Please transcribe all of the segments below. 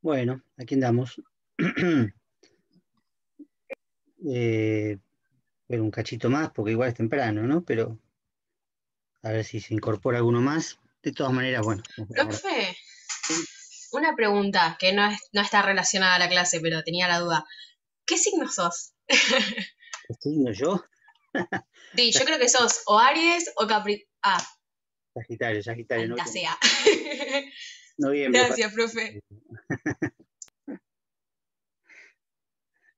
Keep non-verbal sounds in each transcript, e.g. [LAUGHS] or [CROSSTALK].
Bueno, aquí andamos. [CLEARS THROAT] Eh, pero un cachito más, porque igual es temprano, ¿no? Pero a ver si se incorpora alguno más. De todas maneras, bueno. Profe, una pregunta que no, está relacionada a la clase, pero tenía la duda. ¿Qué signo sos? ¿Qué signo yo? sí, yo creo que sos o Aries o Capri... Ah, Sagitario, Sagitario. No, sea. [LAUGHS] Gracias, profe. [LAUGHS]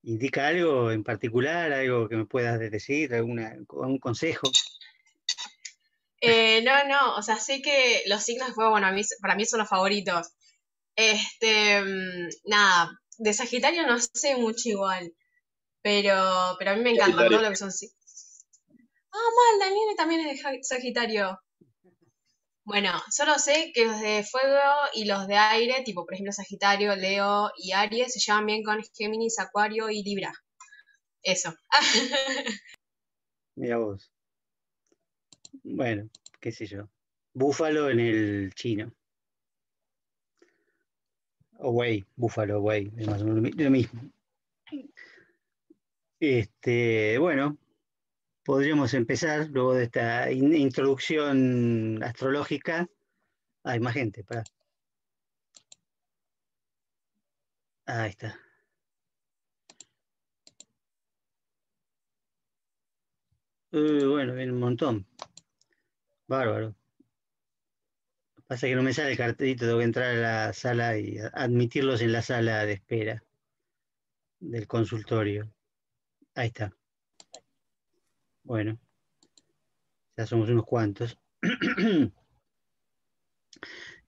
¿Indica algo en particular, algo que me puedas decir, alguna, algún consejo? Eh, no, no, o sea, sé que los signos de fuego, pues, bueno, para mí son los favoritos. Este, mm, nada, de Sagitario no sé mucho igual, pero, pero a mí me encanta ¿no? lo que son signos. Ah, mal, Daniel también es de Sagitario. Bueno, solo sé que los de fuego y los de aire, tipo por ejemplo Sagitario, Leo y Aries, se llevan bien con Géminis, Acuario y Libra. Eso. [LAUGHS] Mira vos. Bueno, qué sé yo. Búfalo en el chino. O Wey, búfalo, Wey. lo mismo. Este, bueno, podríamos empezar, luego de esta introducción astrológica, hay más gente, para. Ahí está. bueno, viene un montón. Bárbaro. Pasa que no me sale el cartelito, tengo que entrar a la sala y admitirlos en la sala de espera del consultorio. Ahí está. Bueno, ya somos unos cuantos. [CLEARS THROAT]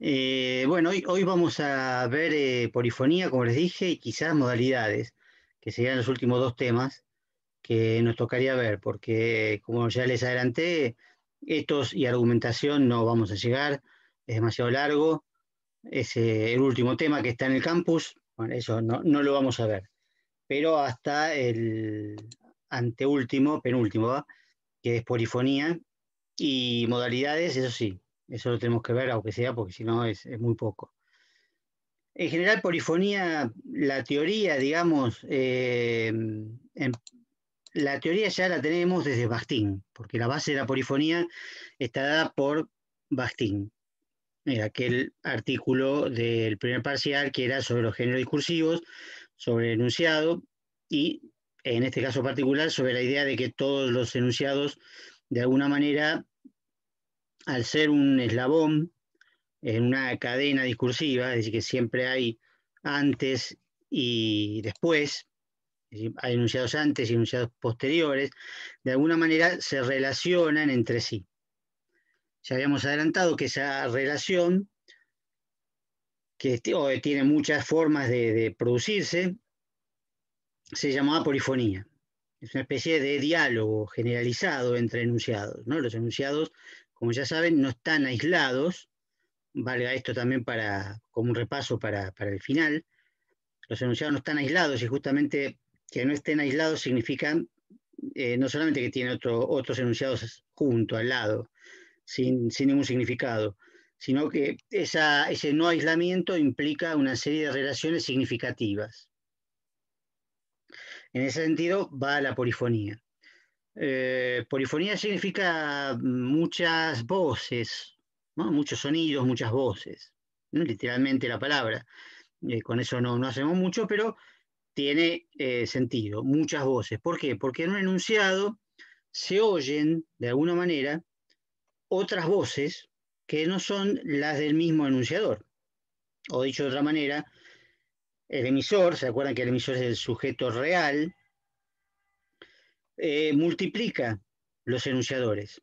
Eh, bueno, hoy, vamos a ver eh, polifonía, como les dije, y quizás modalidades, que serían los últimos dos temas que nos tocaría ver, porque como ya les adelanté, estos y argumentación no vamos a llegar, es demasiado largo, es eh, el último tema que está en el campus, bueno, eso no lo vamos a ver, pero hasta el, anteúltimo, penúltimo, que es polifonía y modalidades, eso sí, eso lo tenemos que ver, aunque sea, porque si no es, muy poco. En general, polifonía, la teoría, digamos, eh, en, la teoría ya la tenemos desde Bastín, porque la base de la polifonía está dada por Bastín, en eh, aquel artículo del primer parcial que era sobre los géneros discursivos, sobre el enunciado, y en este caso particular, sobre la idea de que todos los enunciados, de alguna manera, al ser un eslabón en una cadena discursiva, es decir, que siempre hay antes y después, hay enunciados antes y enunciados posteriores, de alguna manera se relacionan entre sí. Ya habíamos adelantado que esa relación, que este, tiene muchas formas de producirse, se llamaba polifonía. Es una especie de diálogo generalizado entre enunciados. ¿no? Los enunciados, como ya saben, no están aislados. Valga esto también para, como un repaso para, el final. Los enunciados no están aislados y justamente que no estén aislados significa eh, no solamente que tiene otros enunciados junto, al lado, sin, ningún significado, sino que ese no aislamiento implica una serie de relaciones significativas. En ese sentido va la polifonía. Eh, polifonía significa muchas voces, muchos sonidos, muchas voces, literalmente la palabra. Eh, con eso no, hacemos mucho, pero tiene eh, sentido, muchas voces. ¿Por qué? Porque en un enunciado se oyen, de alguna manera, otras voces que no son las del mismo enunciador. O dicho de otra manera, el emisor, ¿se acuerdan que el emisor es el sujeto real? Eh, multiplica los enunciadores.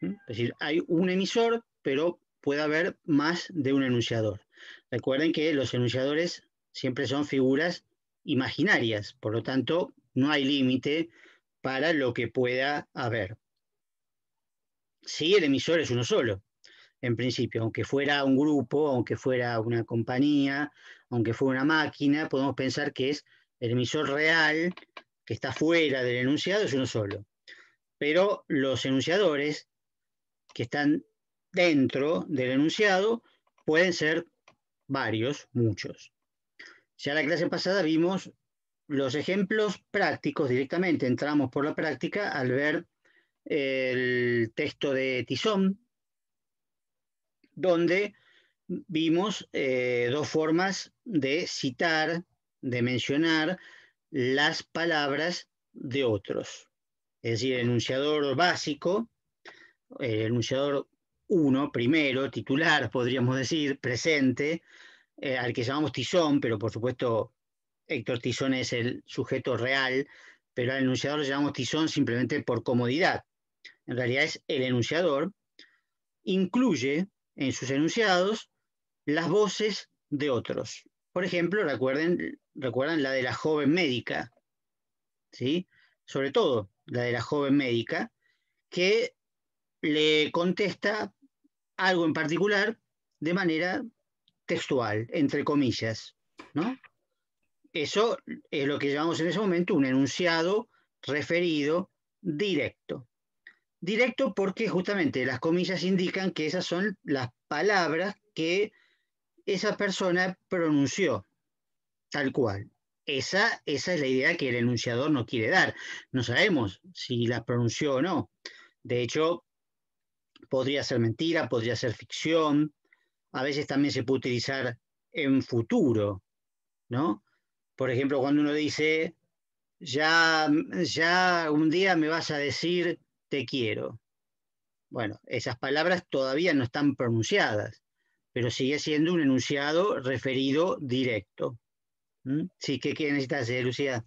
¿Mm? Es decir, hay un emisor, pero puede haber más de un enunciador. Recuerden que los enunciadores siempre son figuras imaginarias, por lo tanto, no hay límite para lo que pueda haber. Si sí, el emisor es uno solo, en principio, aunque fuera un grupo, aunque fuera una compañía, aunque fuera una máquina, podemos pensar que es el emisor real que está fuera del enunciado, es uno solo. Pero los enunciadores que están dentro del enunciado pueden ser varios, muchos. Ya la clase pasada vimos los ejemplos prácticos directamente, entramos por la práctica al ver el texto de Tizón, donde vimos eh, dos formas de citar, de mencionar las palabras de otros. Es decir, el enunciador básico, el enunciador uno, primero, titular, podríamos decir, presente, eh, al que llamamos Tizón, pero por supuesto Héctor Tizón es el sujeto real, pero al enunciador le llamamos Tizón simplemente por comodidad. En realidad es el enunciador. Incluye en sus enunciados las voces de otros. Por ejemplo, recuerden, recuerdan la de la joven médica, ¿sí? sobre todo la de la joven médica, que le contesta algo en particular de manera textual, entre comillas. ¿no? Eso es lo que llamamos en ese momento un enunciado referido directo. Directo porque justamente las comillas indican que esas son las palabras que esa persona pronunció, tal cual. Esa, esa es la idea que el enunciador no quiere dar. No sabemos si las pronunció o no. De hecho, podría ser mentira, podría ser ficción. A veces también se puede utilizar en futuro, ¿no? Por ejemplo, cuando uno dice, ya, ya un día me vas a decir te quiero. Bueno, esas palabras todavía no están pronunciadas, pero sigue siendo un enunciado referido directo. ¿Mm? Sí, ¿qué, qué necesitas Lucía?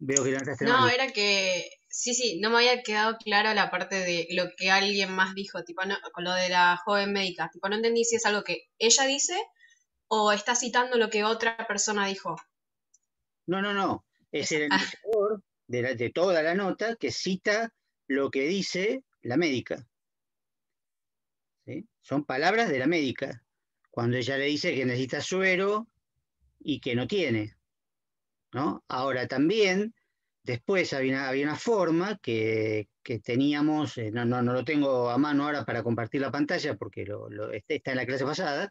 Veo que no, era que, sí, sí, no me había quedado clara la parte de lo que alguien más dijo, tipo, con lo de la joven médica, tipo, no entendí si es algo que ella dice o está citando lo que otra persona dijo. No, no, no, es el enunciador de toda la nota que cita lo que dice la médica. Son palabras de la médica, cuando ella le dice que necesita suero y que no tiene. Ahora también, después había una, había una forma que, teníamos, eh, no, no, lo tengo a mano ahora para compartir la pantalla porque lo, este está en la clase pasada,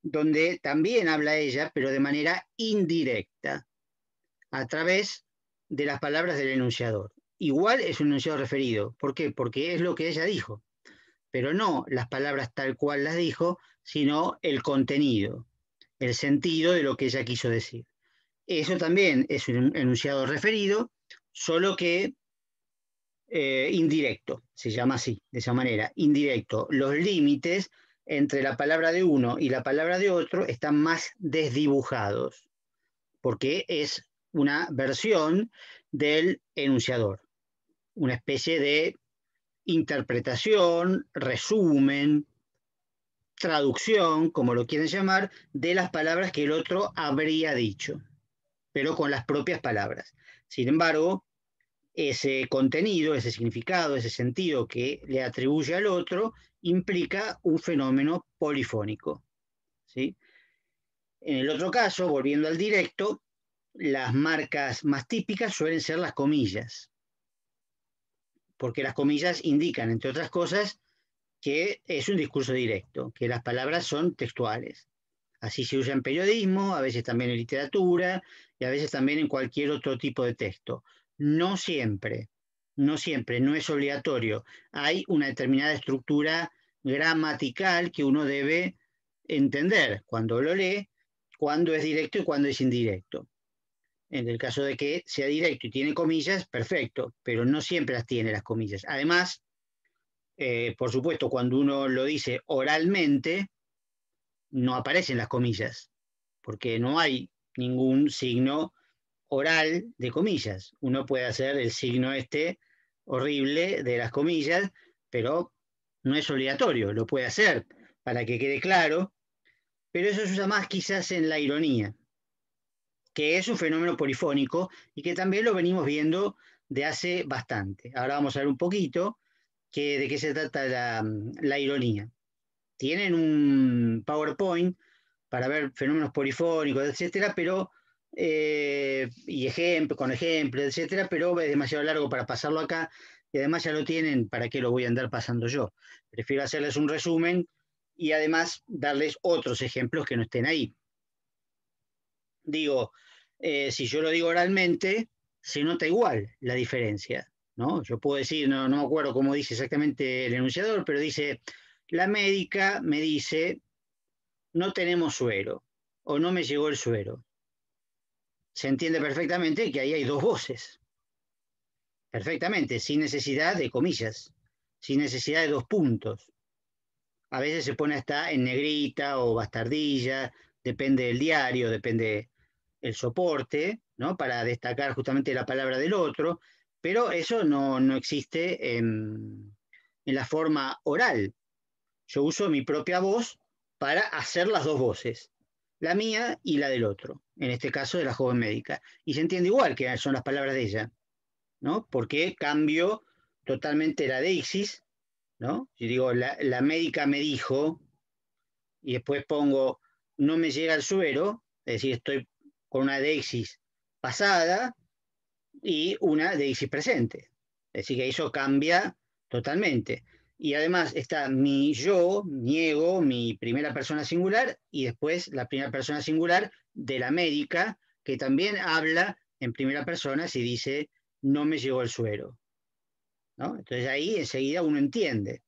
donde también habla ella, pero de manera indirecta, a través de las palabras del enunciador igual es un enunciado referido. ¿Por qué? Porque es lo que ella dijo, pero no las palabras tal cual las dijo, sino el contenido, el sentido de lo que ella quiso decir. Eso también es un enunciado referido, solo que eh, indirecto, se llama así, de esa manera, indirecto. Los límites entre la palabra de uno y la palabra de otro están más desdibujados, porque es una versión del enunciador una especie de interpretación, resumen, traducción, como lo quieren llamar, de las palabras que el otro habría dicho, pero con las propias palabras. Sin embargo, ese contenido, ese significado, ese sentido que le atribuye al otro implica un fenómeno polifónico. En el otro caso, volviendo al directo, las marcas más típicas suelen ser las comillas porque las comillas indican, entre otras cosas, que es un discurso directo, que las palabras son textuales. Así se usa en periodismo, a veces también en literatura y a veces también en cualquier otro tipo de texto. No siempre, no siempre, no es obligatorio. Hay una determinada estructura gramatical que uno debe entender cuando lo lee, cuando es directo y cuando es indirecto. En el caso de que sea directo y tiene comillas, perfecto, pero no siempre las tiene las comillas. Además, eh, por supuesto, cuando uno lo dice oralmente, no aparecen las comillas, porque no hay ningún signo oral de comillas. Uno puede hacer el signo este horrible de las comillas, pero no es obligatorio, lo puede hacer para que quede claro, pero eso se usa más quizás en la ironía que es un fenómeno polifónico y que también lo venimos viendo de hace bastante. Ahora vamos a ver un poquito de qué se trata la, ironía. Tienen un PowerPoint para ver fenómenos polifónicos, etcétera, pero eh, y ejemplo, con ejemplos, etcétera, pero es demasiado largo para pasarlo acá y además ya lo tienen, ¿para qué lo voy a andar pasando yo? Prefiero hacerles un resumen y además darles otros ejemplos que no estén ahí. Digo, eh, si yo lo digo oralmente, se nota igual la diferencia, ¿no? Yo puedo decir, no, no me acuerdo cómo dice exactamente el enunciador, pero dice, la médica me dice, no tenemos suero o no me llegó el suero. Se entiende perfectamente que ahí hay dos voces. Perfectamente, sin necesidad de comillas, sin necesidad de dos puntos. A veces se pone hasta en negrita o bastardilla, depende del diario, depende el soporte, ¿no? Para destacar justamente la palabra del otro, pero eso no, existe en, la forma oral. Yo uso mi propia voz para hacer las dos voces, la mía y la del otro, en este caso de la joven médica. Y se entiende igual que son las palabras de ella, ¿no? Porque cambio totalmente la deixis, ¿no? Si digo, la, la médica me dijo, y después pongo, no me llega el suero, es decir, estoy con una Deisis pasada y una Deisis presente. Es decir, que eso cambia totalmente. Y además está mi yo, mi ego, mi primera persona singular y después la primera persona singular de la médica, que también habla en primera persona si dice no me llegó el suero. Entonces ahí enseguida uno entiende.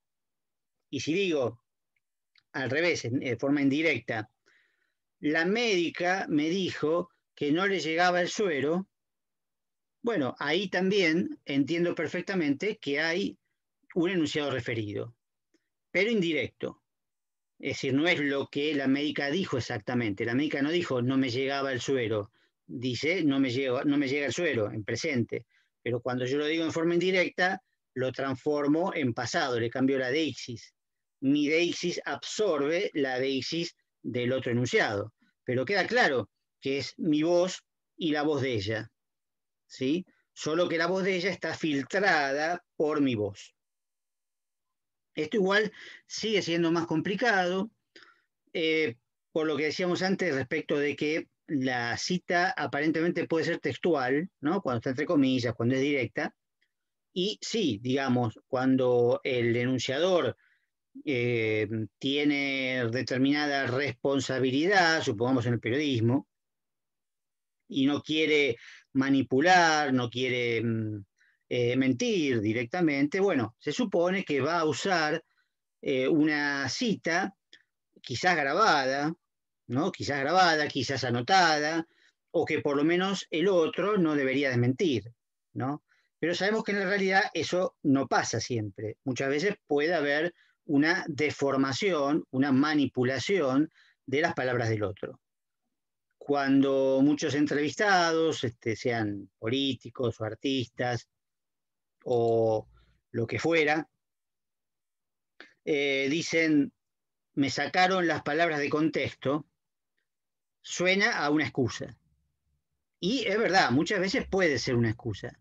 Y si digo al revés, de eh, forma indirecta, la médica me dijo que no le llegaba el suero, bueno, ahí también entiendo perfectamente que hay un enunciado referido, pero indirecto. Es decir, no es lo que la médica dijo exactamente. La médica no dijo no me llegaba el suero, dice no me, llega, no me llega el suero en presente. Pero cuando yo lo digo en forma indirecta, lo transformo en pasado, le cambio la deixis. Mi deixis absorbe la deixis del otro enunciado. Pero queda claro que es mi voz y la voz de ella. ¿sí? Solo que la voz de ella está filtrada por mi voz. Esto igual sigue siendo más complicado, eh, por lo que decíamos antes respecto de que la cita aparentemente puede ser textual, ¿no? cuando está entre comillas, cuando es directa. Y sí, digamos, cuando el denunciador eh, tiene determinada responsabilidad, supongamos en el periodismo, y no quiere manipular, no quiere mm, eh, mentir directamente, bueno, se supone que va a usar eh, una cita, quizás grabada, ¿no? quizás grabada, quizás anotada, o que por lo menos el otro no debería desmentir, ¿no? Pero sabemos que en la realidad eso no pasa siempre. Muchas veces puede haber una deformación, una manipulación de las palabras del otro cuando muchos entrevistados, este, sean políticos o artistas o lo que fuera, eh, dicen, me sacaron las palabras de contexto, suena a una excusa. Y es verdad, muchas veces puede ser una excusa,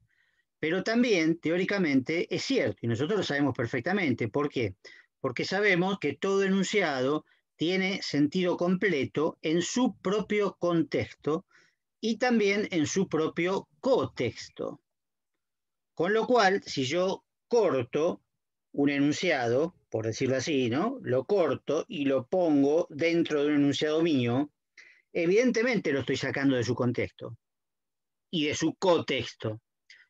pero también teóricamente es cierto, y nosotros lo sabemos perfectamente. ¿Por qué? Porque sabemos que todo enunciado tiene sentido completo en su propio contexto y también en su propio cotexto. Con lo cual, si yo corto un enunciado, por decirlo así, ¿no? Lo corto y lo pongo dentro de un enunciado mío, evidentemente lo estoy sacando de su contexto y de su cotexto.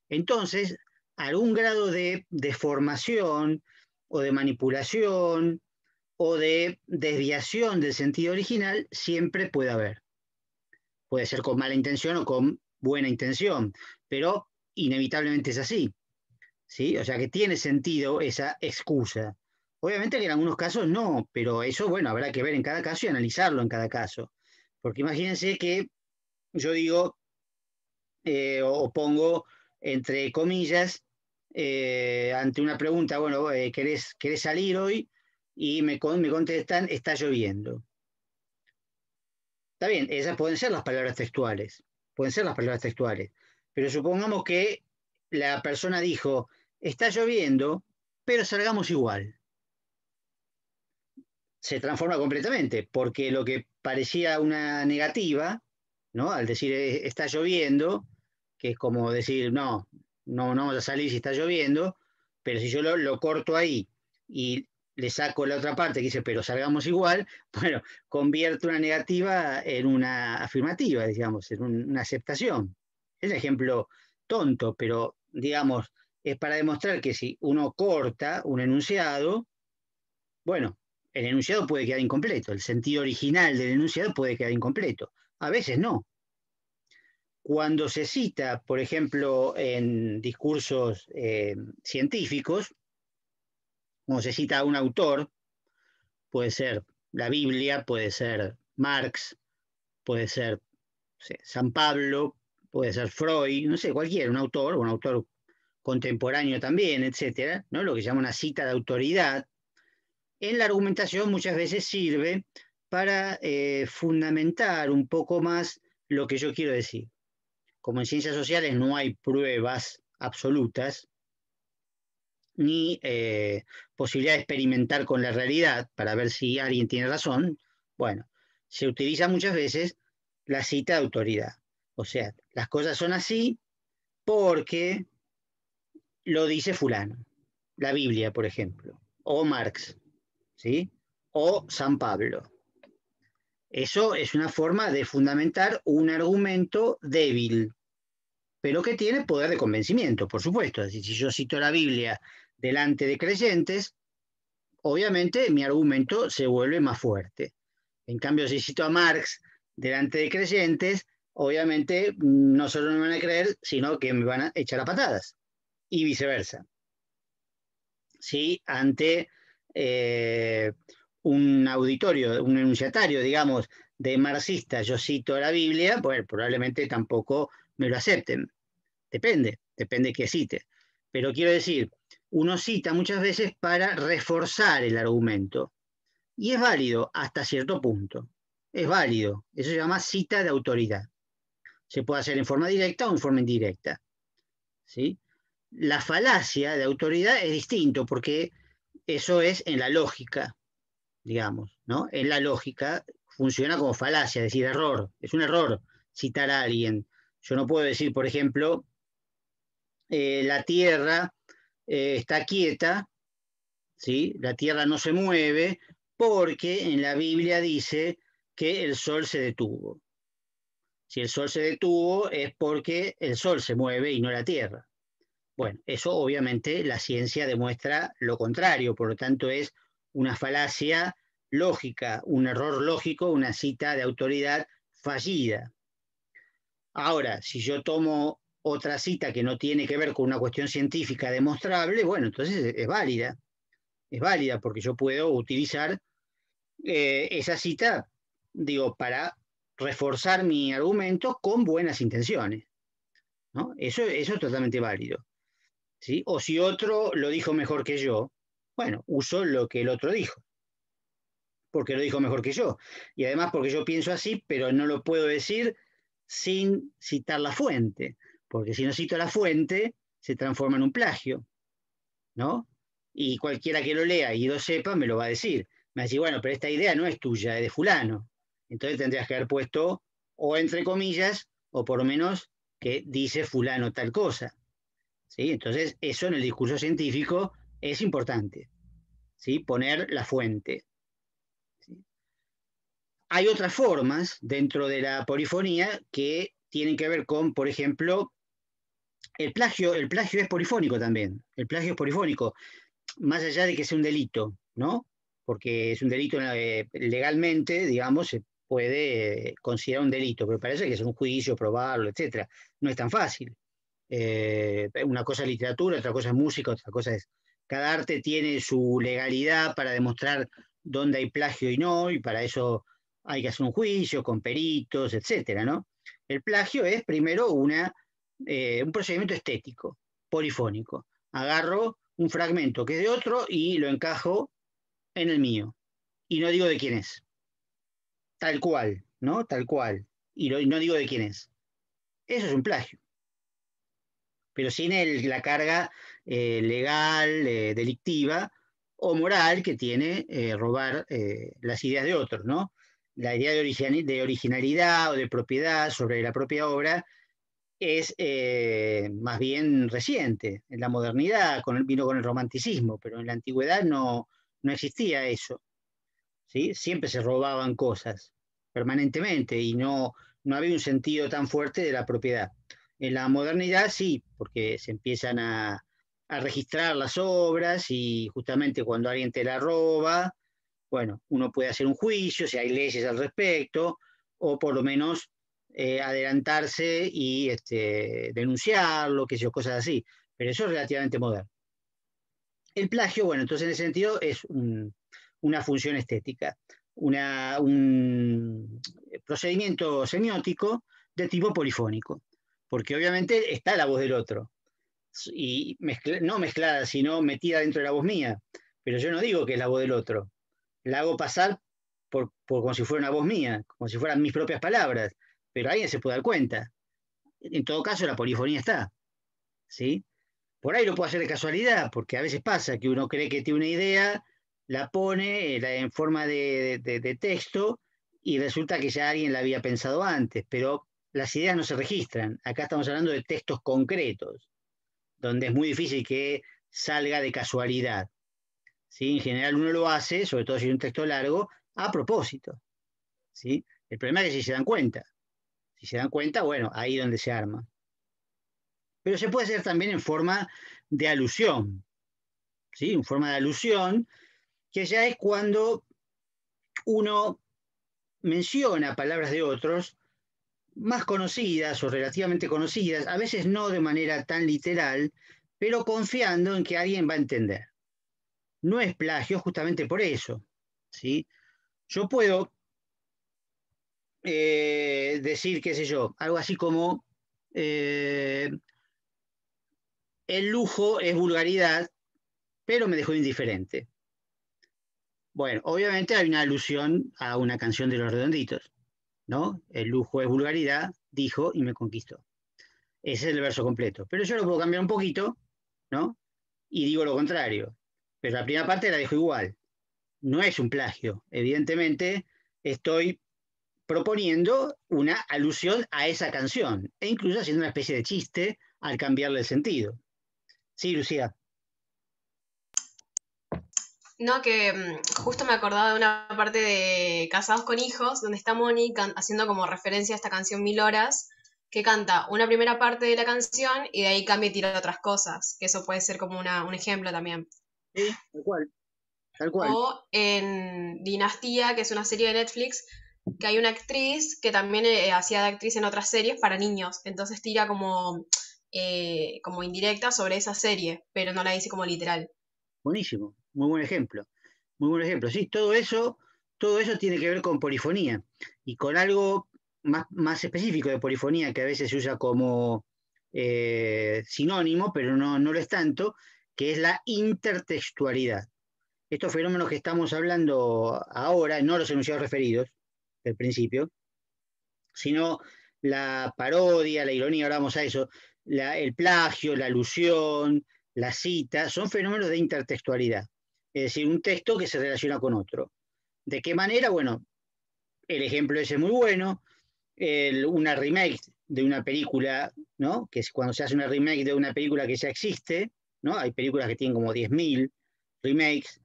Entonces, algún grado de deformación o de manipulación o de desviación del sentido original siempre puede haber. Puede ser con mala intención o con buena intención, pero inevitablemente es así. ¿sí? O sea que tiene sentido esa excusa. Obviamente que en algunos casos no, pero eso, bueno, habrá que ver en cada caso y analizarlo en cada caso. Porque imagínense que yo digo eh, o pongo entre comillas eh, ante una pregunta, bueno, eh, ¿querés salir hoy? y me, me contestan, está lloviendo. Está bien, esas pueden ser las palabras textuales, pueden ser las palabras textuales, pero supongamos que la persona dijo, está lloviendo, pero salgamos igual. Se transforma completamente, porque lo que parecía una negativa, ¿no? Al decir eh, está lloviendo, que es como decir, no, no, no vamos a salir si está lloviendo, pero si yo lo, lo corto ahí y le saco la otra parte que dice, pero salgamos igual, [LAUGHS] bueno, convierto una negativa en una afirmativa, digamos, en una aceptación. Es un ejemplo tonto, pero digamos, es para demostrar que si uno corta un enunciado, bueno, el enunciado puede quedar incompleto, el sentido original del enunciado puede quedar incompleto. A veces no. Cuando se cita, por ejemplo, en discursos eh, científicos, como se cita a un autor, puede ser la Biblia, puede ser Marx, puede ser San Pablo, puede ser Freud, no sé, cualquier, un autor, un autor contemporáneo también, etcétera, ¿no? lo que se llama una cita de autoridad, en la argumentación muchas veces sirve para eh, fundamentar un poco más lo que yo quiero decir. Como en ciencias sociales no hay pruebas absolutas, ni eh, posibilidad de experimentar con la realidad para ver si alguien tiene razón, bueno, se utiliza muchas veces la cita de autoridad. O sea, las cosas son así porque lo dice fulano, la Biblia, por ejemplo, o Marx, ¿sí? O San Pablo. Eso es una forma de fundamentar un argumento débil, pero que tiene poder de convencimiento, por supuesto. decir si yo cito la Biblia delante de creyentes, obviamente mi argumento se vuelve más fuerte. En cambio, si cito a Marx delante de creyentes, obviamente no solo me van a creer, sino que me van a echar a patadas y viceversa. Si ante eh, un auditorio, un enunciatario, digamos, de marxistas, yo cito la Biblia, pues probablemente tampoco me lo acepten. Depende, depende que cite. Pero quiero decir, uno cita muchas veces para reforzar el argumento. Y es válido hasta cierto punto. Es válido. Eso se llama cita de autoridad. Se puede hacer en forma directa o en forma indirecta. ¿Sí? La falacia de autoridad es distinto porque eso es en la lógica, digamos, ¿no? En la lógica funciona como falacia, es decir, error. Es un error citar a alguien. Yo no puedo decir, por ejemplo, eh, la Tierra eh, está quieta, ¿sí? la tierra no se mueve, porque en la Biblia dice que el sol se detuvo. Si el sol se detuvo es porque el sol se mueve y no la tierra. Bueno, eso obviamente la ciencia demuestra lo contrario, por lo tanto es una falacia lógica, un error lógico, una cita de autoridad fallida. Ahora, si yo tomo otra cita que no tiene que ver con una cuestión científica demostrable, bueno, entonces es válida. Es válida porque yo puedo utilizar eh, esa cita, digo, para reforzar mi argumento con buenas intenciones. Eso, es totalmente válido. O si otro lo dijo mejor que yo, bueno, uso lo que el otro dijo, porque lo dijo mejor que yo. Y además porque yo pienso así, pero no lo puedo decir sin citar la fuente porque si no cito la fuente, se transforma en un plagio, ¿no? Y cualquiera que lo lea y lo sepa, me lo va a decir. Me va a decir, bueno, pero esta idea no es tuya, es de fulano. Entonces tendrías que haber puesto o entre comillas, o por lo menos que dice fulano tal cosa. ¿Sí? Entonces, eso en el discurso científico es importante. ¿sí? Poner la fuente. Hay otras formas dentro de la polifonía que tienen que ver con, por ejemplo, el plagio, el plagio es polifónico también, el plagio es polifónico, más allá de que sea un delito, ¿no? Porque es un delito eh, legalmente, digamos, se puede eh, considerar un delito, pero parece que es un juicio, probarlo, etc. No es tan fácil. Eh, una cosa es literatura, otra cosa es música, otra cosa es. Cada arte tiene su legalidad para demostrar dónde hay plagio y no, y para eso hay que hacer un juicio con peritos, etc. ¿no? El plagio es primero una eh, un procedimiento estético, polifónico. Agarro un fragmento que es de otro y lo encajo en el mío. Y no digo de quién es. Tal cual, ¿no? Tal cual. Y, no digo de quién es. Eso es un plagio. Pero sin la carga eh, legal, eh, delictiva o moral que tiene robar las ideas de otros, ¿no? La idea de, originalidad o de propiedad sobre la propia obra es eh, más bien reciente, en la modernidad con vino con el romanticismo, pero en la antigüedad no, no existía eso. ¿sí? Siempre se robaban cosas permanentemente y no, no había un sentido tan fuerte de la propiedad. En la modernidad sí, porque se empiezan a, a registrar las obras y justamente cuando alguien te la roba, bueno, uno puede hacer un juicio, si hay leyes al respecto, o por lo menos eh, adelantarse y este, denunciarlo, que yo, cosas así. Pero eso es relativamente moderno. El plagio, bueno, entonces en ese sentido es una función estética, una, un procedimiento semiótico de tipo polifónico, porque obviamente está la voz del otro, y no mezclada, sino metida dentro de la voz mía, pero yo no digo que es la voz del otro, la hago pasar por como si fuera una voz mía, como si fueran mis propias palabras, pero alguien se puede dar cuenta. En todo caso, la polifonía está. ¿sí? Por ahí lo puede hacer de casualidad, porque a veces pasa que uno cree que tiene una idea, la pone eh, en forma de, texto y resulta que ya alguien la había pensado antes, pero las ideas no se registran. Acá estamos hablando de textos concretos, donde es muy difícil que salga de casualidad. ¿sí? En general uno lo hace, sobre todo si es un texto largo, a propósito. ¿sí? El problema es que si se dan cuenta. Si se dan cuenta, bueno, ahí donde se arma. Pero se puede hacer también en forma de alusión, ¿sí? En forma de alusión, que ya es cuando uno menciona palabras de otros más conocidas o relativamente conocidas, a veces no de manera tan literal, pero confiando en que alguien va a entender. No es plagio justamente por eso, ¿sí? Yo puedo eh, decir, qué sé yo, algo así como eh, el lujo es vulgaridad, pero me dejó indiferente. Bueno, obviamente hay una alusión a una canción de los redonditos, ¿no? El lujo es vulgaridad, dijo y me conquistó. Ese es el verso completo. Pero yo lo puedo cambiar un poquito, ¿no? Y digo lo contrario. Pero la primera parte la dejo igual. No es un plagio. Evidentemente, estoy proponiendo una alusión a esa canción e incluso haciendo una especie de chiste al cambiarle el sentido. Sí, Lucía. No, que mm, justo me acordaba de una parte de Casados con Hijos, donde está Moni haciendo como referencia a esta canción Mil Horas, que canta una primera parte de la canción y de ahí cambia y tira otras cosas, que eso puede ser como un ejemplo también. Sí, tal cual. Tal cual. O en Dinastía, que es una serie de Netflix, que hay una actriz que también eh, hacía de actriz en otras series para niños, entonces tira como, eh, como indirecta sobre esa serie, pero no la dice como literal. Buenísimo, muy buen ejemplo, muy buen ejemplo. Sí, todo eso, todo eso tiene que ver con polifonía y con algo más, específico de polifonía que a veces se usa como eh, sinónimo, pero no, no lo es tanto, que es la intertextualidad estos fenómenos que estamos hablando ahora, no los enunciados referidos, del principio, sino la parodia, la ironía, ahora vamos a eso, el plagio, la alusión, la cita, son fenómenos de intertextualidad, es decir, un texto que se relaciona con otro. ¿De qué manera? Bueno, el ejemplo ese es muy bueno, una remake de una película, ¿no? que es cuando se hace una remake de una película que ya existe, ¿no? hay películas que tienen como 10.000 remakes,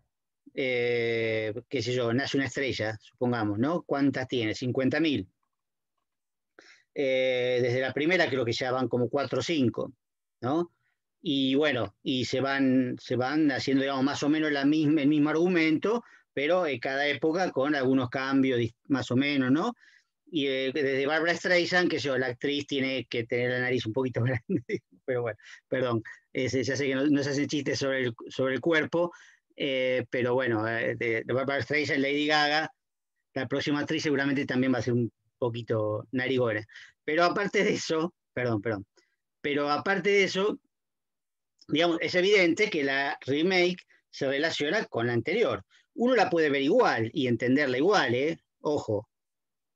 eh, qué sé yo, nace una estrella, supongamos, ¿no? ¿Cuántas tiene? 50.000. Eh, desde la primera creo que ya van como 4 o 5, ¿no? Y bueno, y se van, se van haciendo, digamos, más o menos la misma, el mismo argumento, pero en cada época con algunos cambios más o menos, ¿no? Y eh, desde Barbara Streisand, que yo, la actriz tiene que tener la nariz un poquito [LAUGHS] grande, pero bueno, perdón, eh, ya sé que no, se hace chistes sobre el, sobre el cuerpo, eh, pero bueno, eh, de, Barbara Streisand, Lady Gaga, la próxima actriz seguramente también va a ser un poquito narigona. Pero aparte de eso, perdón, perdón, pero aparte de eso, digamos, es evidente que la remake se relaciona con la anterior. Uno la puede ver igual y entenderla igual, ¿eh? Ojo,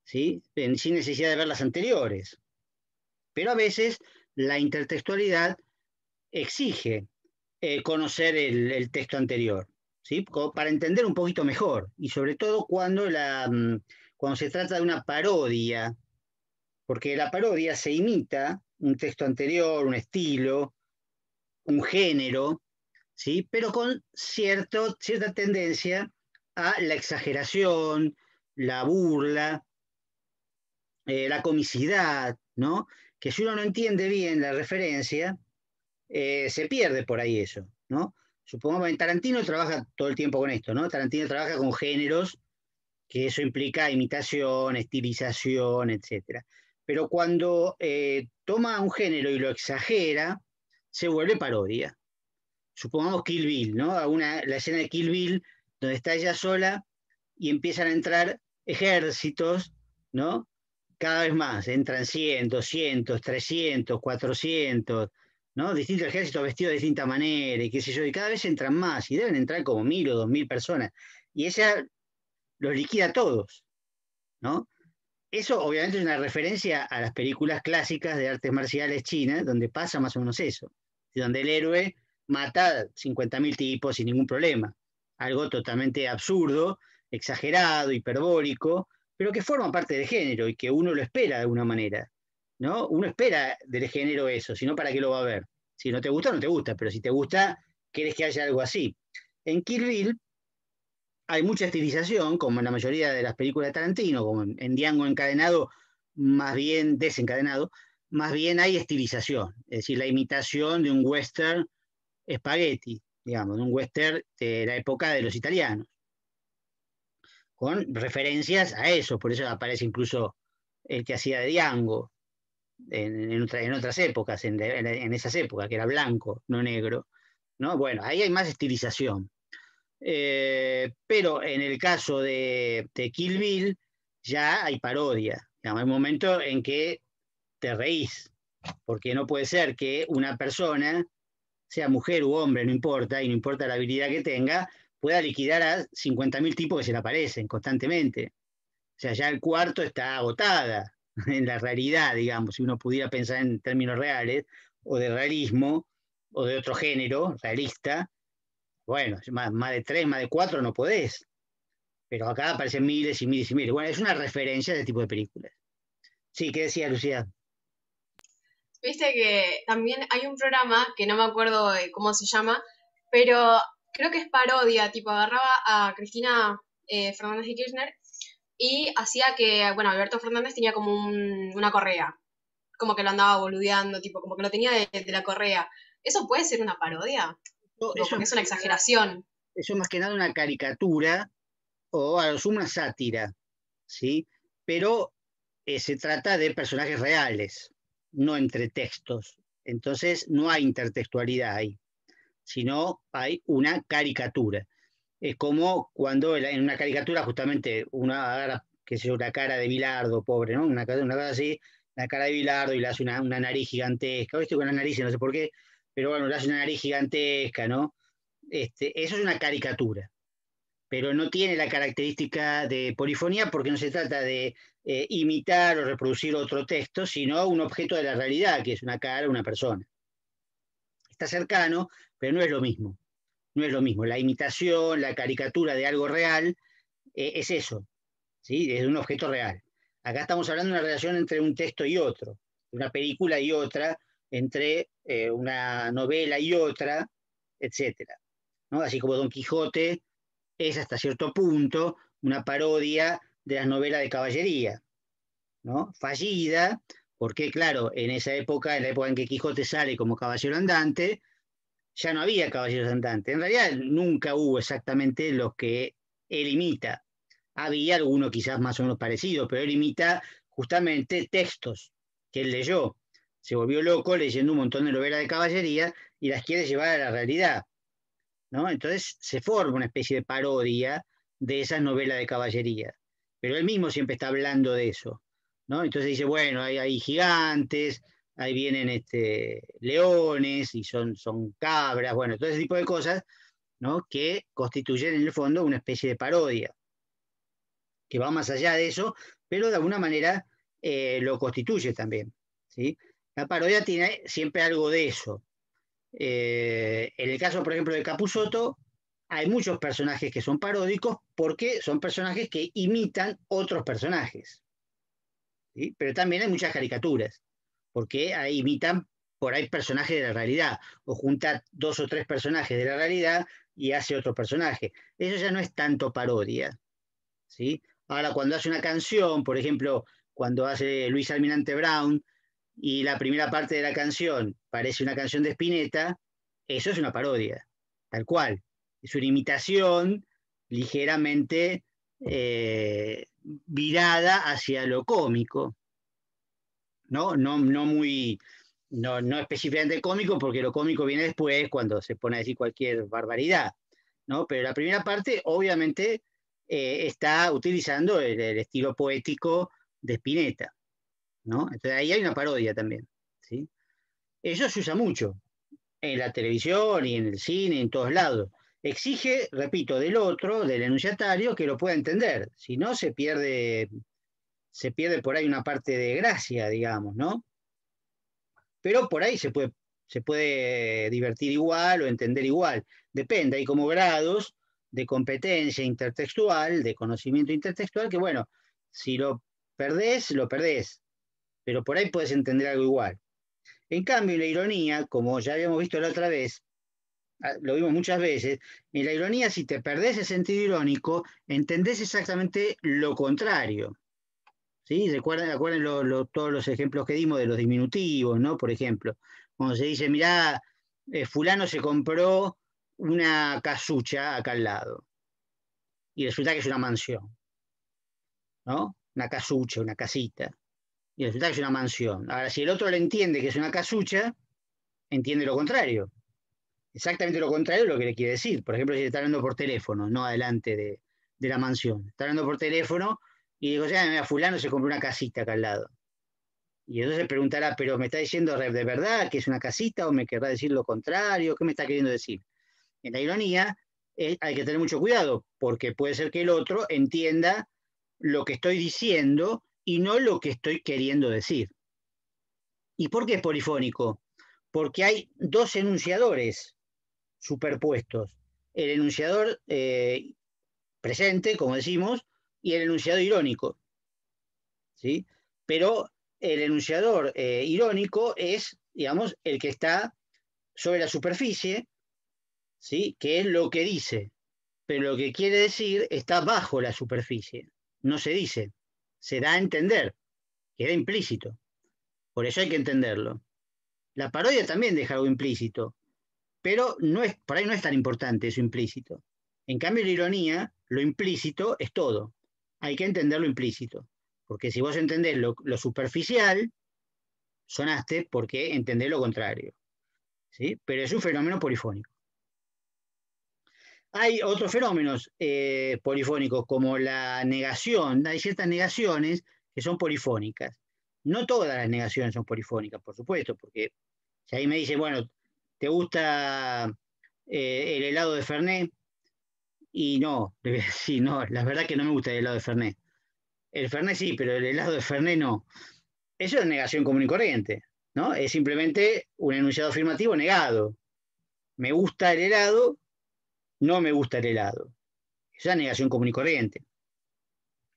¿sí? sin necesidad de ver las anteriores. Pero a veces la intertextualidad exige eh, conocer el, texto anterior para entender un poquito mejor, y sobre todo cuando, la, mm, cuando se trata de una parodia, porque la parodia se imita un texto anterior, un estilo, un género, ¿sí? pero con cierto, cierta tendencia a la exageración, la burla, eh, la comicidad, ¿no? que si uno no entiende bien la referencia, eh, se pierde por ahí eso. ¿no? supongamos, en Tarantino trabaja todo el tiempo con esto, ¿no? Tarantino trabaja con géneros, que eso implica imitación, estilización, etc. Pero cuando eh, toma un género y lo exagera, se vuelve parodia. Supongamos Kill Bill, ¿no? la escena de Kill Bill, donde está ella sola y empiezan a entrar ejércitos, ¿no? Cada vez más, entran 100, 200, 300, 400, ¿no? Distintos ejércitos vestidos de distinta manera y qué sé yo, y cada vez entran más, y deben entrar como mil o dos mil personas, y ella los liquida todos, ¿no? Eso obviamente es una referencia a las películas clásicas de artes marciales chinas, donde pasa más o menos eso, donde el héroe mata 50.000 tipos sin ningún problema, algo totalmente absurdo, exagerado, hiperbólico, pero que forma parte de género y que uno lo espera de alguna manera. Uno espera del género eso, sino para qué lo va a ver. Si no te gusta, no te gusta, pero si te gusta, quieres que haya algo así. En Kill Bill hay mucha estilización, como en la mayoría de las películas de Tarantino, como en, en Diango encadenado, más bien desencadenado, más bien hay estilización, es decir, la imitación de un western espagueti, digamos, de un western de la época de los italianos, con referencias a eso, por eso aparece incluso el que hacía de Diango, en, otras épocas, en, esas épocas, que era blanco, no negro. ¿no? Bueno, ahí hay más estilización. Eh, pero en el caso de, de Kill Bill ya hay parodia. hay un momento en que te reís, porque no puede ser que una persona, sea mujer u hombre, no importa, y no importa la habilidad que tenga, pueda liquidar a 50.000 tipos que se le aparecen constantemente. O sea, ya el cuarto está agotada. [LAUGHS] en la realidad, digamos, si uno pudiera pensar en términos reales, o de realismo, o de otro género, realista, bueno, más, más de tres, más de cuatro no podés. Pero acá aparecen miles y miles y miles. Bueno, es una referencia de este tipo de películas. Sí, ¿qué decía Lucía? Viste que también hay un programa que no me acuerdo cómo se llama, pero creo que es parodia, tipo agarraba a Cristina eh, Fernández de Kirchner y hacía que, bueno, Alberto Fernández tenía como una correa, como que lo andaba boludeando, tipo, como que lo tenía de, la correa. ¿Eso puede ser una parodia? No, es una exageración. Eso es más que nada una caricatura o a una sátira, ¿sí? Pero eh, se trata de personajes reales, no entre textos. Entonces no hay intertextualidad ahí, sino hay una caricatura. Es como cuando en una caricatura, justamente, una, que sé una cara de Bilardo, pobre, ¿no? Una, una así, la cara de Bilardo y le hace una, nariz gigantesca. Estoy con la nariz, no sé por qué, pero bueno, le hace una nariz gigantesca, ¿no? Este, eso es una caricatura, pero no tiene la característica de polifonía porque no se trata de eh, imitar o reproducir otro texto, sino un objeto de la realidad, que es una cara, una persona. Está cercano, pero no es lo mismo no es lo mismo. La imitación, la caricatura de algo real, eh, es eso, ¿sí? es un objeto real. Acá estamos hablando de una relación entre un texto y otro, una película y otra, entre eh, una novela y otra, etc. Así como Don Quijote es hasta cierto punto una parodia de las novelas de caballería, ¿no? fallida, porque claro, en esa época, en la época en que Quijote sale como caballero andante, ya no había caballeros andantes. En realidad nunca hubo exactamente lo que él imita. Había alguno quizás más o menos parecido, pero él imita justamente textos que él leyó. Se volvió loco leyendo un montón de novelas de caballería y las quiere llevar a la realidad. ¿no? Entonces se forma una especie de parodia de esas novelas de caballería. Pero él mismo siempre está hablando de eso. ¿no? Entonces dice, bueno, hay, hay gigantes, ahí vienen este, leones y son, son cabras, bueno, todo ese tipo de cosas, ¿no? que constituyen en el fondo una especie de parodia, que va más allá de eso, pero de alguna manera eh, lo constituye también. ¿sí? La parodia tiene siempre algo de eso. Eh, en el caso, por ejemplo, de Capusoto, hay muchos personajes que son paródicos porque son personajes que imitan otros personajes. Pero también hay muchas caricaturas porque ahí imitan por ahí personajes de la realidad, o junta dos o tres personajes de la realidad y hace otro personaje. Eso ya no es tanto parodia. ¿sí? Ahora, cuando hace una canción, por ejemplo, cuando hace Luis Almirante Brown y la primera parte de la canción parece una canción de Spinetta, eso es una parodia, tal cual. Es una imitación ligeramente eh, virada hacia lo cómico. ¿no? No, no muy, no, no específicamente cómico, porque lo cómico viene después cuando se pone a decir cualquier barbaridad, ¿no? Pero la primera parte, obviamente, eh, está utilizando el, estilo poético de Spinetta, ¿no? Entonces ahí hay una parodia también, ¿sí? Eso se usa mucho en la televisión y en el cine, en todos lados. Exige, repito, del otro, del enunciatario, que lo pueda entender, si no se pierde se pierde por ahí una parte de gracia, digamos, ¿no? Pero por ahí se puede, divertir igual o entender igual. Depende, hay como grados de competencia intertextual, de conocimiento intertextual, que bueno, si lo perdés, lo perdés, pero por ahí puedes entender algo igual. En cambio, la ironía, como ya habíamos visto la otra vez, ah, lo vimos muchas veces, en la ironía, si te perdés el sentido irónico, entendés exactamente lo contrario. ¿sí? Recuerden, todos los ejemplos que dimos de los diminutivos, ¿no? Por ejemplo, cuando se dice, mirá, eh, fulano se compró una casucha acá al lado, y resulta que es una mansión, ¿no? Una casucha, una casita, y resulta que es una mansión. Ahora, si el otro le entiende que es una casucha, entiende lo contrario. Exactamente lo contrario de lo que le quiere decir. Por ejemplo, si está hablando por teléfono, no adelante de, de la mansión. Está hablando por teléfono, y digo, ya, mira, fulano se compró una casita acá al lado. Y entonces preguntará, pero ¿me está diciendo de verdad que es una casita o me querrá decir lo contrario? ¿Qué me está queriendo decir? En la ironía eh, hay que tener mucho cuidado porque puede ser que el otro entienda lo que estoy diciendo y no lo que estoy queriendo decir. ¿Y por qué es polifónico? Porque hay dos enunciadores superpuestos. El enunciador eh, presente, como decimos, y el enunciado irónico. ¿sí? Pero el enunciador eh, irónico es, digamos, el que está sobre la superficie, ¿sí? que es lo que dice, pero lo que quiere decir está bajo la superficie, no se dice, se da a entender, queda implícito. Por eso hay que entenderlo. La parodia también deja algo implícito, pero no es, por ahí no es tan importante eso implícito. En cambio, la ironía, lo implícito es todo hay que entender lo implícito. Porque si vos entendés lo, superficial, sonaste porque entendés lo contrario. ¿sí? Pero es un fenómeno polifónico. Hay otros fenómenos eh, polifónicos, como la negación. Hay ciertas negaciones que son polifónicas. No todas las negaciones son polifónicas, por supuesto, porque si ahí me dice, bueno, ¿te gusta eh, el helado de Fernet? Y no, le [LAUGHS] eh, no, la verdad que no me gusta el helado de Ferné El Ferné sí, pero el helado de Ferné no. Eso es negación común y corriente, ¿no? Es simplemente un enunciado afirmativo negado. Me gusta el helado, no me gusta el helado. Esa es negación común y corriente.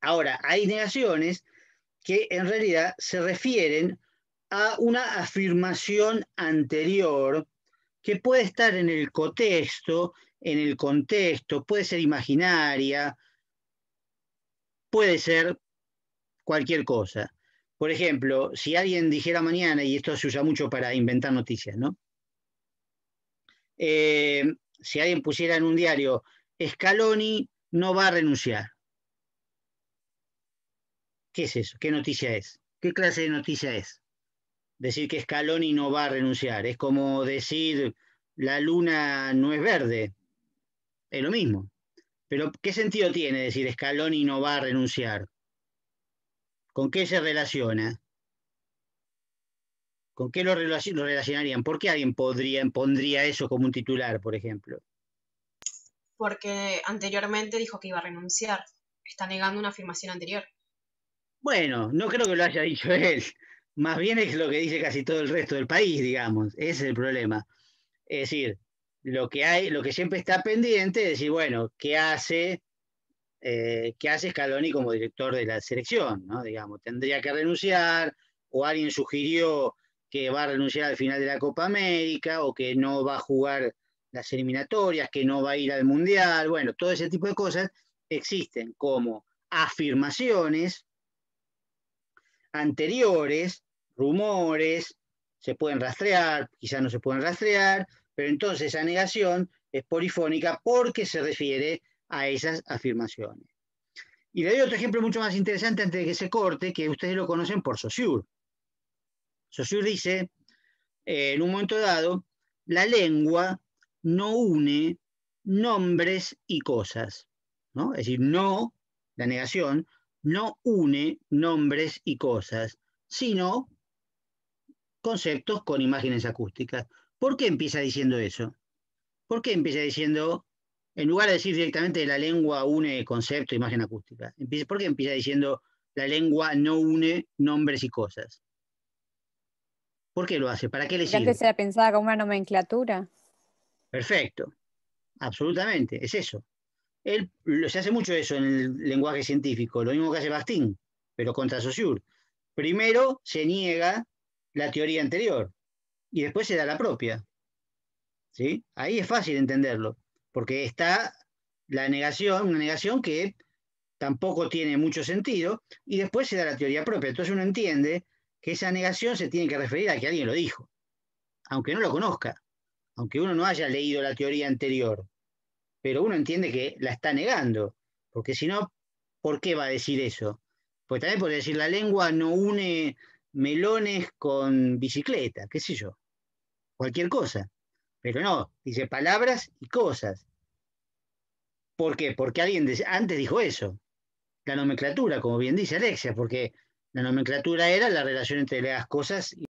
Ahora, hay negaciones que en realidad se refieren a una afirmación anterior que puede estar en el contexto en el contexto, puede ser imaginaria, puede ser cualquier cosa. Por ejemplo, si alguien dijera mañana, y esto se usa mucho para inventar noticias, ¿no? Eh, si alguien pusiera en un diario, Scaloni no va a renunciar. ¿Qué es eso? ¿Qué noticia es? ¿Qué clase de noticia es? Decir que Scaloni no va a renunciar. Es como decir, la luna no es verde. Es lo mismo. Pero ¿qué sentido tiene decir Scaloni no va a renunciar? ¿Con qué se relaciona? ¿Con qué lo, relacionarían? ¿Por qué alguien podría, pondría eso como un titular, por ejemplo? Porque anteriormente dijo que iba a renunciar. Está negando una afirmación anterior. Bueno, no creo que lo haya dicho él. Más bien es lo que dice casi todo el resto del país, digamos. Ese es el problema. Es decir, lo que siempre está pendiente es decir, bueno, ¿qué hace, eh, qué hace Scaloni como director de la selección? Digamos, tendría que renunciar, o alguien sugirió que va a renunciar al final de la Copa América, o que no va a jugar las eliminatorias, que no va a ir al Mundial, bueno, todo ese tipo de cosas existen como afirmaciones anteriores, rumores, se pueden rastrear, quizás no se pueden rastrear, pero entonces esa negación es polifónica porque se refiere a esas afirmaciones. Y le doy otro ejemplo mucho más interesante antes de que se corte, que ustedes lo conocen por Saussure. Saussure dice, eh, en un momento dado, la lengua no une nombres y cosas. ¿no? Es decir, no, la negación, no une nombres y cosas, sino conceptos con imágenes acústicas. ¿Por qué empieza diciendo eso? ¿Por qué empieza diciendo, en lugar de decir directamente la lengua une concepto, imagen acústica? ¿Por qué empieza diciendo la lengua no une nombres y cosas? ¿Por qué lo hace? ¿Para qué le sirve? Ya que se la pensaba como una nomenclatura. Perfecto, absolutamente, es eso. Él, se hace mucho eso en el lenguaje científico, lo mismo que hace Bastín, pero contra Saussure. Primero se niega la teoría anterior, y después se da la propia. ¿Sí? Ahí es fácil entenderlo, porque está la negación, una negación que tampoco tiene mucho sentido, y después se da la teoría propia. Entonces uno entiende que esa negación se tiene que referir a que alguien lo dijo, aunque no lo conozca, aunque uno no haya leído la teoría anterior, pero uno entiende que la está negando, porque si no, ¿por qué va a decir eso? Pues también puede decir, la lengua no une melones con bicicleta, qué sé yo cualquier cosa. Pero no, dice palabras y cosas. ¿Por qué? Porque alguien antes dijo eso. La nomenclatura, como bien dice Alexia, porque la nomenclatura era la relación entre las cosas y